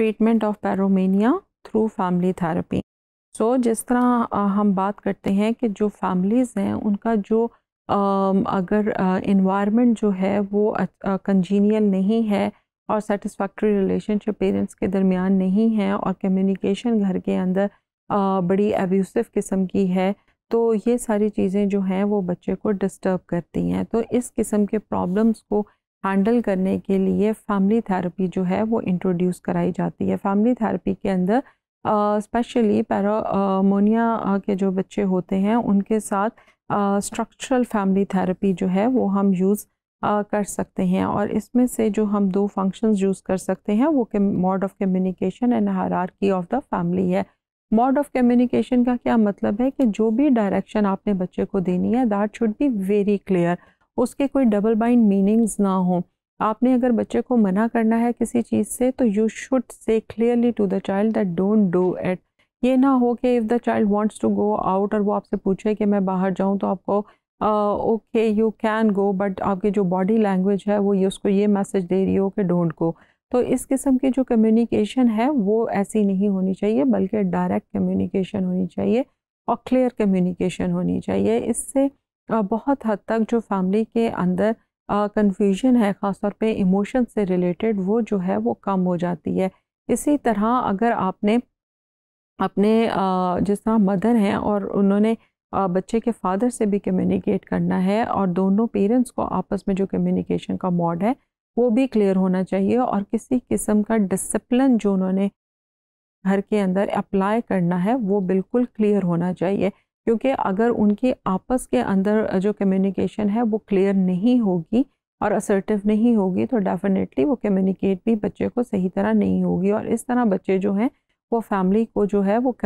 treatment of pyromania through family therapy so जिस तरह हम बात करते हैं कि जो फैमिलीज़ हैं उनका जो अगर इन्वायरमेंट जो है वो कंजीनियल नहीं है और सेटिस्फैक्ट्री रिलेशनशिप पेरेंट्स के दरमियान नहीं है और कम्युनिकेशन घर के अंदर बड़ी एब्यूसिव किस्म की है तो ये सारी चीज़ें जो हैं वो बच्चे को डिस्टर्ब करती हैं तो इस किस्म के प्रॉब्लम्स को हैंडल करने के लिए फैमिली थेरेपी जो है वो इंट्रोड्यूस कराई जाती है फैमिली थेरेपी के अंदर स्पेशली पैरामोनिया के जो बच्चे होते हैं उनके साथ स्ट्रक्चरल फैमिली थेरेपी जो है वो हम यूज़ uh, कर सकते हैं और इसमें से जो हम दो फंक्शंस यूज़ कर सकते हैं वो mode of communication and hierarchy of the family है मॉड ऑफ कम्युनिकेशन का क्या मतलब है कि जो भी डायरेक्शन आपने बच्चे को देनी है that should be very clear उसके कोई डबल बाइंड मीनिंग्स ना हों आपने अगर बच्चे को मना करना है किसी चीज़ से तो you should say clearly to the child that don't do it ये ना हो कि if the child wants to go out और वो आपसे पूछे कि मैं बाहर जाऊँ तो आपको okay you can go but आपकी जो बॉडी लैंग्वेज है वो ये उसको ये मैसेज दे रही हो कि डोंट गो तो इस किस्म की जो कम्युनिकेशन है वो ऐसी नहीं होनी चाहिए बल्कि डायरेक्ट कम्युनिकेशन होनी चाहिए और क्लियर कम्युनिकेशन होनी चाहिए इससे बहुत हद तक जो फैमिली के अंदर कन्फ्यूजन है ख़ासतौर पे इमोशन से रिलेटेड वो जो है वो कम हो जाती है इसी तरह अगर आपने अपने जिस तरह मदर हैं और उन्होंने बच्चे के फादर से भी कम्युनिकेट करना है और दोनों पेरेंट्स को आपस में जो कम्युनिकेशन का मॉड है वो भी क्लियर होना चाहिए और किसी किस्म का डिसिप्लिन जो उन्होंने घर के अंदर अप्लाई करना है वो बिल्कुल क्लियर होना चाहिए क्योंकि अगर उनके आपस के अंदर जो कम्युनिकेशन है वो क्लियर नहीं होगी और असर्टिव नहीं होगी तो डेफिनेटली वो कम्युनिकेट भी बच्चे को सही तरह नहीं होगी और इस तरह बच्चे जो हैं वो फैमिली को जो है वो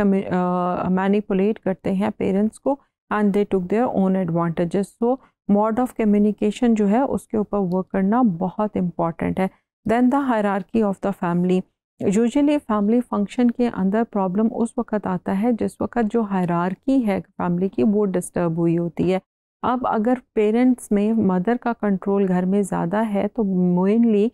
मैनिपुलेट करते हैं पेरेंट्स को and they took their own advantages so mode of communication जो है उसके ऊपर वर्क करना बहुत इंपॉर्टेंट है then the hierarchy of the family usually family function के अंदर प्रॉब्लम उस वक्त आता है जिस वक्त जो हैरारकी है फैमिली की वो डिस्टर्ब हुई होती है अब अगर पेरेंट्स में मदर का कंट्रोल घर में ज़्यादा है तो मेनली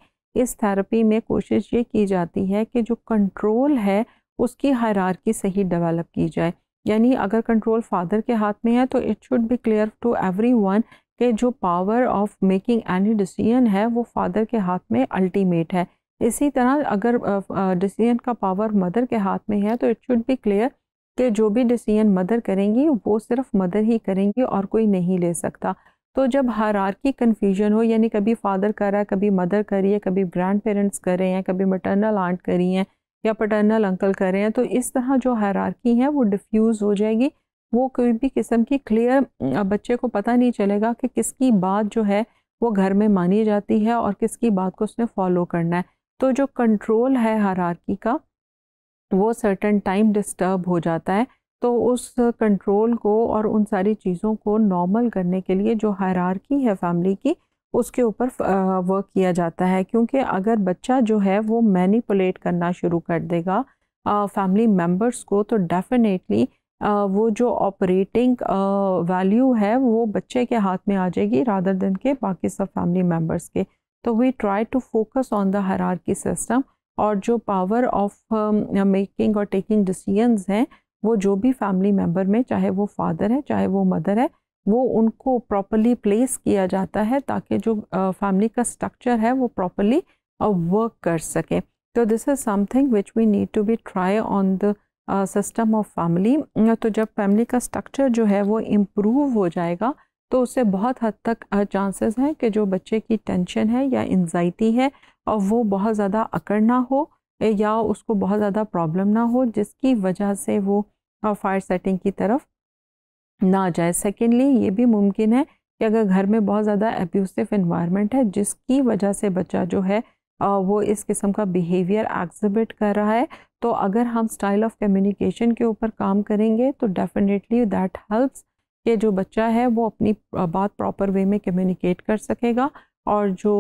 इस थेरेपी में कोशिश ये की जाती है कि जो कंट्रोल है उसकी हैरारकी सही डेवलप की जाए यानी अगर कंट्रोल फादर के हाथ में है तो it should be clear to everyone के जो power of making any decision है वो फादर के हाथ में अल्टीमेट है इसी तरह अगर डिसीजन का पावर मदर के हाथ में है तो इट शुड बी क्लियर कि जो भी डिसीजन मदर करेंगी वो सिर्फ मदर ही करेंगी और कोई नहीं ले सकता तो जब हरार की कन्फ्यूजन हो यानी कभी फादर कर रहा है कभी मदर कर रही है कभी ग्रैंड पेरेंट्स कर रहे हैं कभी मटर्नल आंट कर रही हैं या पटर्नल अंकल कर रहे हैं तो इस तरह जो हरारकी है वो डिफ्यूज़ हो जाएगी वो कोई भी किस्म की क्लियर बच्चे को पता नहीं चलेगा कि किसकी बात जो है वो घर में मानी जाती है और किसकी बात को उसने फॉलो करना है तो जो कंट्रोल है हरारकी का वो सर्टन टाइम डिस्टर्ब हो जाता है तो उस कंट्रोल को और उन सारी चीज़ों को नॉर्मल करने के लिए जो हरारकी है फैमिली की उसके ऊपर वर्क किया जाता है क्योंकि अगर बच्चा जो है वो मैनिपुलेट करना शुरू कर देगा फैमिली मेम्बर्स को तो डेफिनेटली वो जो ऑपरेटिंग वैल्यू है वो बच्चे के हाथ में आ जाएगी रादर दिन के बाकी सब फैमिली मेम्बर्स के तो we try to focus on the hierarchy system और जो पावर ऑफ मेकिंग और टेकिंग डिसीजंस हैं वो जो भी फैमिली मेम्बर में चाहे वो फादर है चाहे वो मदर है वो उनको प्रॉपरली प्लेस किया जाता है ताकि जो फैमिली uh, का स्ट्रक्चर है वो प्रॉपरली वर्क uh, कर सके तो this is something which we need to be try on the system of family तो जब फैमिली का स्ट्रक्चर जो है वो इम्प्रूव हो जाएगा तो उससे बहुत हद तक चांसेस हैं कि जो बच्चे की टेंशन है या एनजाइटी है और वो बहुत ज़्यादा अकड़ ना हो या उसको बहुत ज़्यादा प्रॉब्लम ना हो जिसकी वजह से वो फायर सेटिंग की तरफ ना जाए सेकेंडली ये भी मुमकिन है कि अगर घर में बहुत ज़्यादा एब्यूसिव इन्वायरमेंट है जिसकी वजह से बच्चा जो है वो इस किस्म का बिहेवियर एग्जिबिट कर रहा है तो अगर हम स्टाइल ऑफ कम्युनिकेशन के ऊपर काम करेंगे तो डेफिनेटली दैट हेल्प्स कि जो बच्चा है वो अपनी बात प्रॉपर वे में कम्युनिकेट कर सकेगा और जो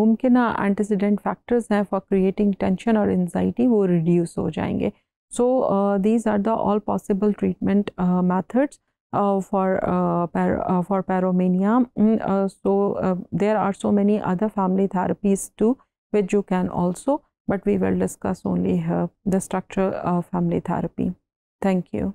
मुमकिन एंटीसीडेंट फैक्टर्स हैं फॉर क्रिएटिंग टेंशन और एनजाइटी वो रिड्यूस हो जाएंगे so these are the all possible treatment methods for for pyromania so there are so many other family therapies to which you can also but we will discuss only the structure family therapy thank you